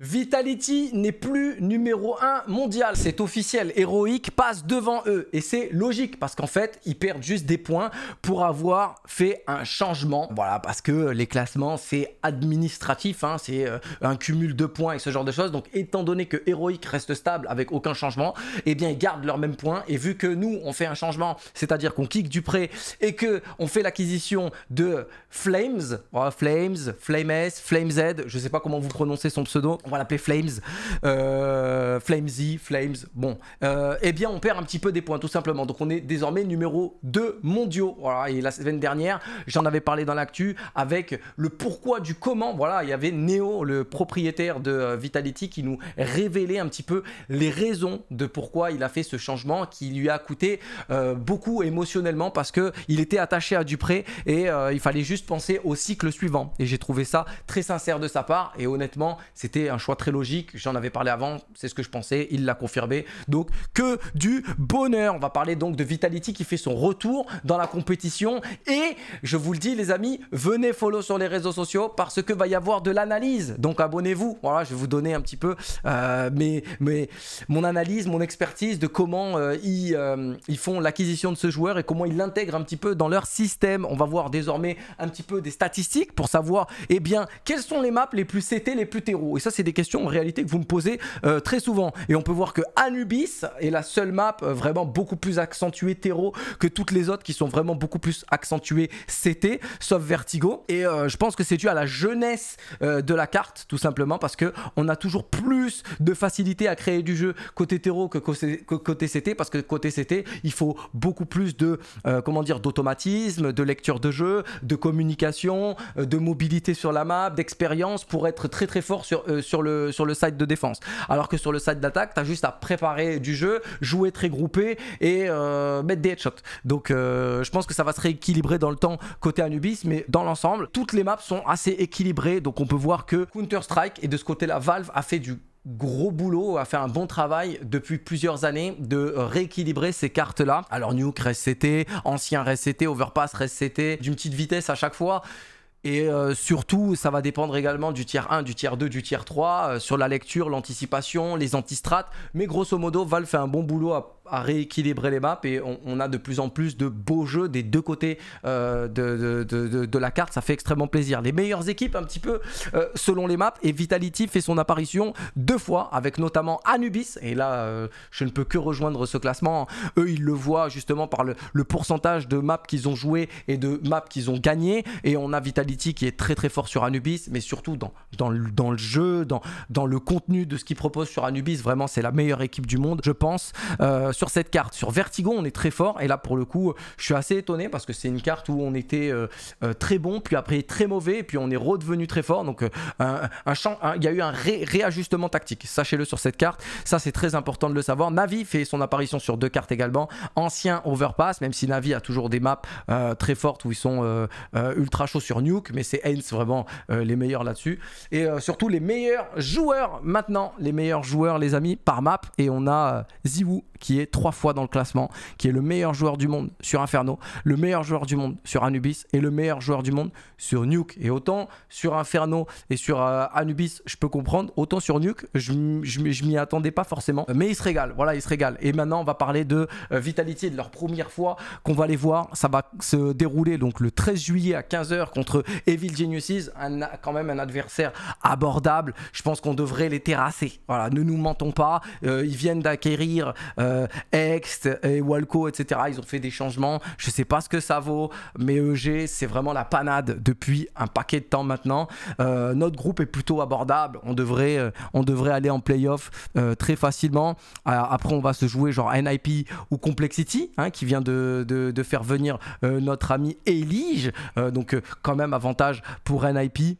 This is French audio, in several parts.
Vitality n'est plus numéro 1 mondial. C'est officiel. Heroic passe devant eux. Et c'est logique parce qu'en fait, ils perdent juste des points pour avoir fait un changement. Voilà, parce que les classements, c'est administratif. Hein, c'est euh, un cumul de points et ce genre de choses. Donc, étant donné que Heroic reste stable avec aucun changement, eh bien, ils gardent leurs mêmes points. Et vu que nous, on fait un changement, c'est-à-dire qu'on kick du prêt et que on fait l'acquisition de Flames, Flames, Flames, Flame Flame Z, je sais pas comment vous prononcez son pseudo on va l'appeler Flames, euh, Flamesy, Flames, bon, euh, eh bien on perd un petit peu des points tout simplement. Donc on est désormais numéro 2 mondiaux. Voilà, et la semaine dernière, j'en avais parlé dans l'actu avec le pourquoi du comment. Voilà, il y avait Neo, le propriétaire de euh, Vitality, qui nous révélait un petit peu les raisons de pourquoi il a fait ce changement qui lui a coûté beaucoup émotionnellement parce qu'il était attaché à Dupré et il fallait juste penser au cycle suivant. Et j'ai trouvé ça très sincère de sa part et honnêtement, c'était un choix très logique. J'en avais parlé avant, c'est ce que je pensais. Il l'a confirmé. Donc, que du bonheur. On va parler donc de Vitality qui fait son retour dans la compétition. Et je vous le dis, les amis, venez follow sur les réseaux sociaux parce que va y avoir de l'analyse. Donc, abonnez-vous. Voilà, je vais vous donner un petit peu euh, mon analyse, mon expertise de comment euh, euh, ils, font l'acquisition de ce joueur et comment ils l'intègrent un petit peu dans leur système. On va voir désormais un petit peu des statistiques pour savoir, et eh bien, quelles sont les maps les plus CT, les plus terreaux. Et ça, c'est questions en réalité que vous me posez euh, très souvent. Et on peut voir que Anubis est la seule map euh, vraiment beaucoup plus accentuée terreau que toutes les autres qui sont vraiment beaucoup plus accentuées CT, sauf Vertigo. Et euh, je pense que c'est dû à la jeunesse de la carte, tout simplement, parce que on a toujours plus de facilité à créer du jeu côté terreau que côté, CT, parce que côté CT, il faut beaucoup plus de comment dire d'automatisme, de lecture de jeu, de communication, de mobilité sur la map, d'expérience pour être très très fort sur sur le, sur le side de défense. Alors que sur le site d'attaque, tu as juste à préparer du jeu, jouer très groupé et euh, mettre des headshots. Donc euh, je pense que ça va se rééquilibrer dans le temps côté Anubis, mais dans l'ensemble, toutes les maps sont assez équilibrées. Donc on peut voir que Counter-Strike, et de ce côté-là, Valve a fait du gros boulot, a fait un bon travail depuis plusieurs années de rééquilibrer ces cartes-là. Alors Nuke, CT, ancien CT, Overpass, CT, d'une petite vitesse à chaque fois. Et euh, surtout, ça va dépendre également du tiers 1, du tiers 2, du tiers 3, euh, sur la lecture, l'anticipation, les antistrates. Mais grosso modo, Valve fait un bon boulot à à rééquilibrer les maps et on, a de plus en plus de beaux jeux des deux côtés euh, de, la carte. Ça fait extrêmement plaisir. Les meilleures équipes, un petit peu euh, selon les maps, et Vitality fait son apparition deux fois avec notamment Anubis. Et là, euh, je ne peux que rejoindre ce classement. Eux, ils le voient justement par le, pourcentage de maps qu'ils ont joué et de maps qu'ils ont gagné. Et on a Vitality qui est très très fort sur Anubis, mais surtout dans, dans, le, jeu, dans, dans le contenu de ce qu'ils proposent sur Anubis. Vraiment, c'est la meilleure équipe du monde, je pense sur cette carte. Sur Vertigo, on est très fort. Et là, pour le coup, je suis assez étonné parce que c'est une carte où on était euh, euh, très bon, puis après très mauvais, et puis on est redevenu très fort. Donc, euh, un, il y a eu un réajustement tactique. Sachez-le sur cette carte. Ça, c'est très important de le savoir. Navi fait son apparition sur deux cartes également. Ancien Overpass, même si Navi a toujours des maps très fortes où ils sont ultra chauds sur Nuke, mais c'est Heinz vraiment les meilleurs là-dessus. Et surtout les meilleurs joueurs maintenant, les meilleurs joueurs, les amis, par map. Et on a Ziwu qui est trois fois dans le classement, qui est le meilleur joueur du monde sur Inferno, le meilleur joueur du monde sur Anubis et le meilleur joueur du monde sur Nuke. Et autant sur Inferno et sur euh, Anubis, je peux comprendre, autant sur Nuke, je, je, m'y attendais pas forcément. Euh, mais il se régale, voilà, il se régale. Et maintenant, on va parler de euh, Vitality, de leur première fois qu'on va les voir. Ça va se dérouler donc le 13 juillet à 15h contre Evil Geniuses, un, quand même un adversaire abordable. Je pense qu'on devrait les terrasser. Voilà, ne nous mentons pas. ils viennent d'acquérir. Euh, Ext et Walco, etc. Ils ont fait des changements. Je ne sais pas ce que ça vaut, mais EG, c'est vraiment la panade depuis un paquet de temps maintenant. Euh, notre groupe est plutôt abordable. On devrait, euh, on devrait aller en playoff très facilement. après, on va se jouer genre NIP ou Complexity, hein, qui vient de faire venir notre ami Elige. donc, quand même, avantage pour NIP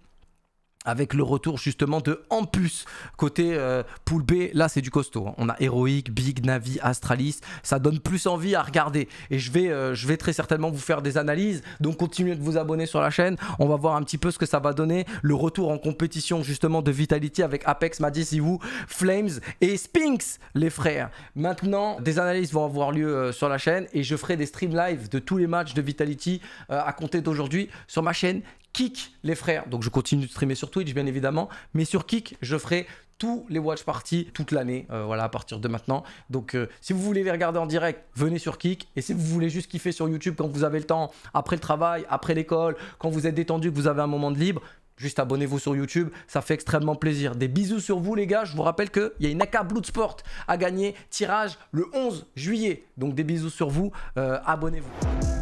avec le retour justement de Ampus côté euh, poule B là c'est du costaud hein. on a Heroic, Big, Navi, Astralis ça donne plus envie à regarder et je vais, euh, je vais très certainement vous faire des analyses donc continuez de vous abonner sur la chaîne on va voir un petit peu ce que ça va donner le retour en compétition justement de Vitality avec Apex, Madis, Iwu, Flames et Spinx les frères maintenant des analyses vont avoir lieu euh, sur la chaîne et je ferai des streams live de tous les matchs de Vitality à compter d'aujourd'hui sur ma chaîne Kik, les frères. Donc je continue de streamer sur Twitch, bien évidemment. Mais sur kick je ferai tous les watch parties toute l'année, euh, voilà, à partir de maintenant. Donc, euh, si vous voulez les regarder en direct, venez sur kick Et si vous voulez juste kiffer sur YouTube quand vous avez le temps, après le travail, après l'école, quand vous êtes détendu, que vous avez un moment de libre, juste abonnez-vous sur YouTube, ça fait extrêmement plaisir. Des bisous sur vous les gars, je vous rappelle qu'il y a une AK Bloodsport à gagner, tirage le 11 juillet. Donc des bisous sur vous, euh, abonnez-vous.